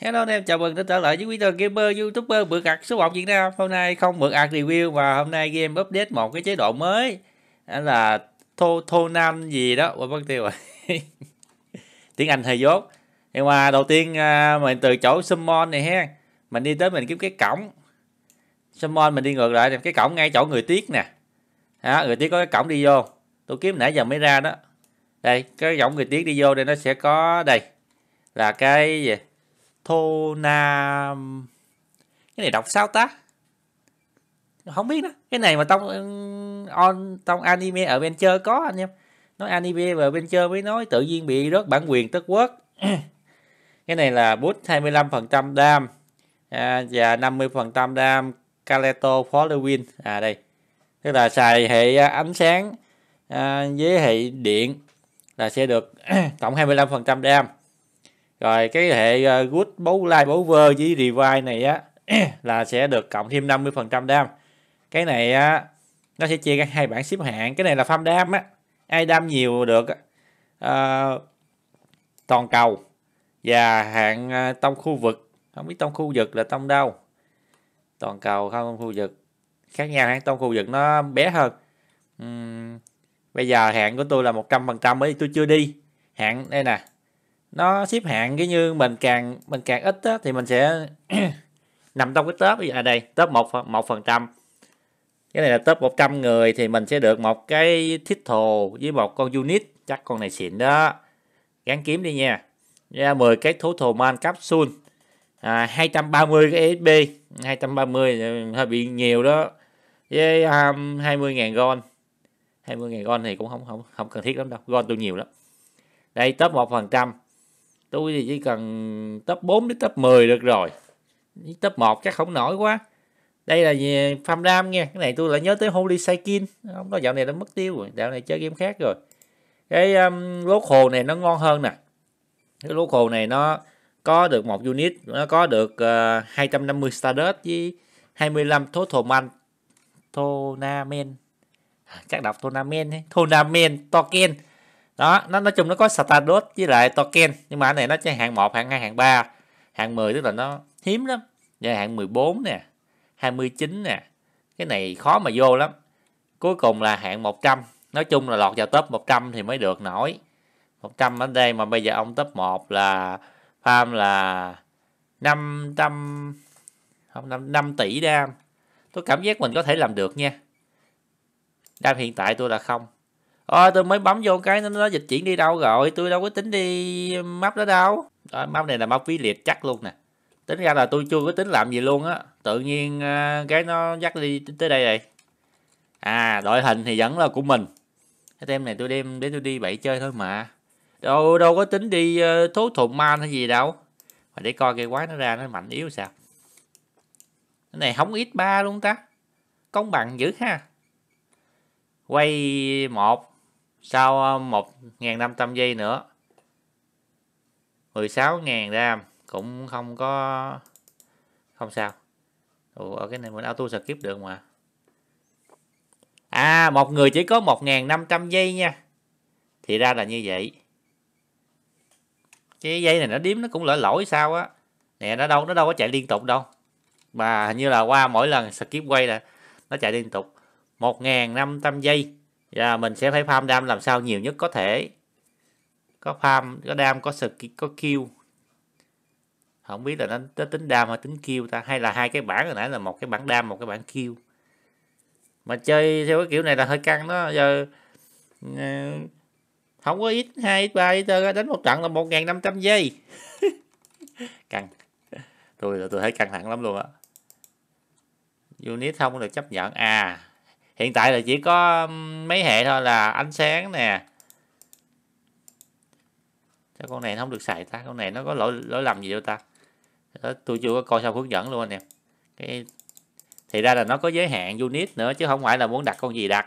Hello anh em, chào mừng đã trở lại với quý tơ gamer youtuber bự cặt số 1 Việt Nam Hôm nay không bự ạc review mà hôm nay game update một cái chế độ mới Đó là Thô Thô Nam gì đó, quên mất tiêu rồi Tiếng Anh hơi dốt Nhưng mà đầu tiên à, mình từ chỗ summon này ha Mình đi tới mình kiếm cái cổng Summon mình đi ngược lại này. cái cổng ngay chỗ người tiết nè đó, Người tiết có cái cổng đi vô Tôi kiếm nãy giờ mới ra đó Đây, cái cổng người tiết đi vô đây nó sẽ có đây Là cái gì Thô Na cái này đọc sao ta không biết đó cái này mà tông on tông anime ở bên chơi có anh em nói anime và bên chơi mới nói tự nhiên bị rớt bản quyền tất quốc cái này là bút 25% dam à, và 50% dam Caleto Following à đây tức là xài hệ à, ánh sáng à, với hệ điện là sẽ được tổng 25% dam rồi cái hệ ờ, good bấu like bấu vơ với revive này á là sẽ được cộng thêm 50 phần đam cái này á nó sẽ chia ra hai bảng xếp hạng cái này là farm đam á ai đam nhiều được uh, toàn cầu và hạng uh, ờ, trong khu vực không biết trong khu vực là trong đâu toàn cầu không trong khu vực khác nhau hạng trong khu vực nó bé hơn uhm, bây giờ hạng của tôi là 100% ấy tôi chưa đi hạng đây nè nó xếp hạng cái như mình càng mình càng ít á, thì mình sẽ nằm trong cái top à đây top một một phần trăm cái này là top 100 người thì mình sẽ được một cái title với một con unit chắc con này xịn đó gắn kiếm đi nha ra 10 cái total man capsule à, 230 cái ESP 230 ừ, hơi bị nhiều đó với um, 20.000 gold 20.000 gon thì cũng không không không cần thiết lắm đâu gon tôi nhiều lắm đây top một phần trăm tôi thì chỉ cần top 4 đến top 10 được rồi top 1 chắc không nổi quá đây là farm ram nha cái này tôi lại nhớ tới holy saikin không có dạo này đã mất tiêu rồi dạo này chơi game khác rồi cái um, lốt này nó ngon hơn nè cái lốt hồ này nó có được một unit nó có được uh, ờ, 250 stardust với 25 total man tournament à, chắc đọc tournament hay tournament token đó nó nói chung nó có Stardust với lại token nhưng mà cái này nó chỉ hạng 1, hạng 2, hạng 3 hạng 10 tức là nó hiếm lắm và hạng 14 nè 29 nè cái này khó mà vô lắm cuối cùng là hạng 100 nói chung là lọt vào top 100 thì mới được nổi 100 ở đây mà bây giờ ông top 1 là farm là 500 không 5, 5 tỷ đam tôi cảm giác mình có thể làm được nha đam hiện tại tôi là không Thôi tôi mới bấm vô cái nó nó dịch chuyển đi đâu rồi, tôi đâu có tính đi map đó đâu. Đó, map này là map phí liệt chắc luôn nè. Tính ra là tôi chưa có tính làm gì luôn á. Tự nhiên à, cái nó dắt đi tới đây này. À, đội hình thì vẫn là của mình. Cái tem này tôi đem để tôi đi bậy chơi thôi mà. Đâu đâu có tính đi uh, thố thụ man hay gì đâu. Mà để coi cái quái nó ra nó mạnh yếu sao. Cái này không ít ba luôn ta. Công bằng dữ ha. Quay một sau 1.500 ờ, giây nữa 16.000 gram cũng không có không sao Ủa, cái này mình auto skip được mà à một người chỉ có 1.500 giây nha thì ra là như vậy cái dây này nó điếm nó cũng lỗi lỗi sao á nè nó đâu nó đâu có chạy liên tục đâu mà hình như là qua mỗi lần skip quay là nó chạy liên tục 1.500 giây và dạ, mình sẽ phải farm dam làm sao nhiều nhất có thể có farm có dam có sực có kill không biết là nó, nó tính dam hay tính kill ta hay là hai cái bản hồi nãy là một cái bản dam một cái bản kill mà chơi theo cái kiểu này là hơi căng đó giờ ờ, không có ít hai ít ba ít đánh một trận là một ngàn năm trăm giây căng tôi là tôi thấy căng thẳng lắm luôn á unit không được chấp nhận à hiện tại là chỉ có mấy hệ thôi là ánh sáng nè sao con này không được xài ta con này nó có lỗi lỗi lầm gì đâu ta đó, tôi chưa có coi sao hướng dẫn luôn anh em cái thì ra là nó có giới hạn unit nữa chứ không phải là muốn đặt con gì đặt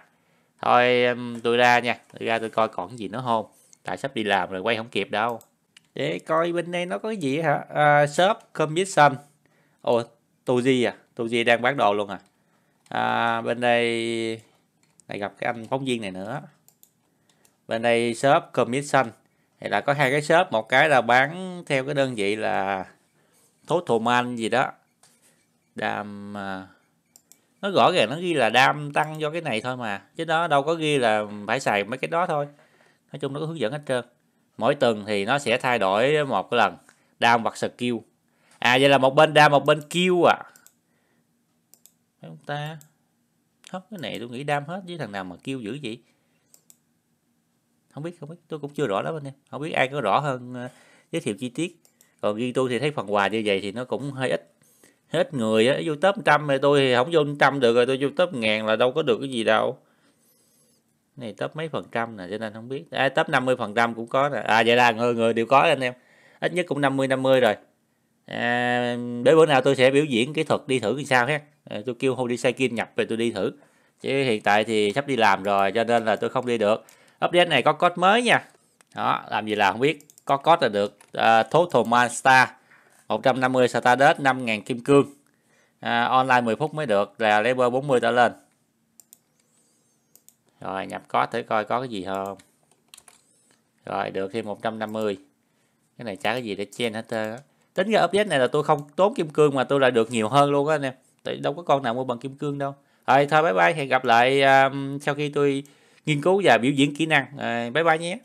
thôi tôi ra nha tôi ra tôi coi còn gì nữa không tại sắp đi làm rồi quay không kịp đâu để coi bên đây nó có gì hả à, shop commission ồ tôi gì à tôi gì đang bán đồ luôn à à, bên đây lại gặp cái anh phóng viên này nữa bên đây shop commission thì là có hai cái shop một cái là bán theo cái đơn vị là thố thù man gì đó đàm à, nó rõ ràng nó ghi là đam tăng do cái này thôi mà chứ đó đâu có ghi là phải xài mấy cái đó thôi nói chung nó có hướng dẫn hết trơn mỗi tuần thì nó sẽ thay đổi một cái lần đam hoặc skill à vậy là một bên đam một bên kill à phải không ta hết cái này tôi nghĩ đam hết với thằng nào mà kêu dữ vậy không biết không biết tôi cũng chưa rõ lắm anh em không biết ai có rõ hơn uh, giới thiệu chi tiết còn riêng tôi thì thấy phần quà như vậy thì nó cũng hơi ít hết người á vô top trăm này tôi thì không vô trăm được rồi tôi vô top ngàn là đâu có được cái gì đâu này top mấy phần trăm nè cho nên không biết à, top 50 phần trăm cũng có nè à vậy là người người đều có anh em ít nhất cũng 50 50 rồi à, để bữa nào tôi sẽ biểu diễn kỹ thuật đi thử làm sao ha tôi kêu Holy Saikin nhập về tôi đi thử chứ hiện tại thì sắp đi làm rồi cho nên là tôi không đi được update này có code mới nha đó làm gì là không biết có code là được uh, total man star 150 stardust 5.000 kim cương uh, online 10 phút mới được là level 40 trở lên rồi nhập code thử coi có cái gì không rồi được thêm 150 cái này chả cái gì để chen hết trơn á tính ra update này là tôi không tốn kim cương mà tôi lại được nhiều hơn luôn á anh em tại đâu có con nào mua bằng kim cương đâu rồi thôi bye bye hẹn gặp lại um, sau khi tôi nghiên cứu và biểu diễn kỹ năng rồi bye bye nhé